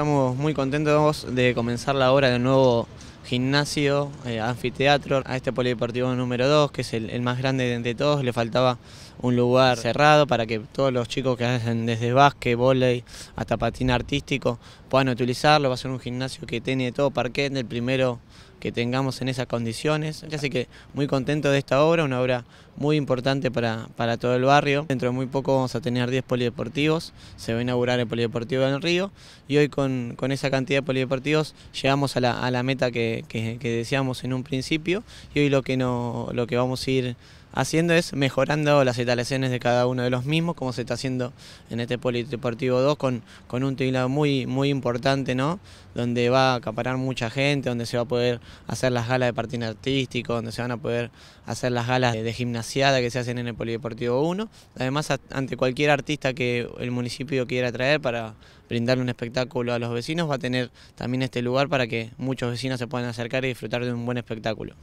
Estamos muy contentos de comenzar la obra del nuevo gimnasio, eh, anfiteatro, a este polideportivo número 2, que es el, más grande de entre todos. Le faltaba un lugar cerrado para que todos los chicos que hacen desde básquet, volei, hasta patina artístico puedan utilizarlo. Va a ser un gimnasio que tiene todo parquet, el primero que tengamos en esas condiciones. Así que muy contento de esta obra, una obra muy importante para, todo el barrio. Dentro de muy poco vamos a tener 10 polideportivos, se va a inaugurar el polideportivo del Río y hoy con, esa cantidad de polideportivos llegamos a la, meta que, que, en un principio y hoy lo que, no, lo que vamos a ir haciendo es mejorando las instalaciones de cada uno de los mismos, como se está haciendo en este Polideportivo 2, con, con un teclado muy, muy importante, ¿no? Donde va a acaparar mucha gente, donde se va a poder hacer las galas de partido artístico, donde se van a poder hacer las galas de, de gimnasia que se hacen en el Polideportivo 1, además ante cualquier artista que el municipio quiera traer para brindarle un espectáculo a los vecinos, va a tener también este lugar para que muchos vecinos se puedan acercar y disfrutar de un buen espectáculo.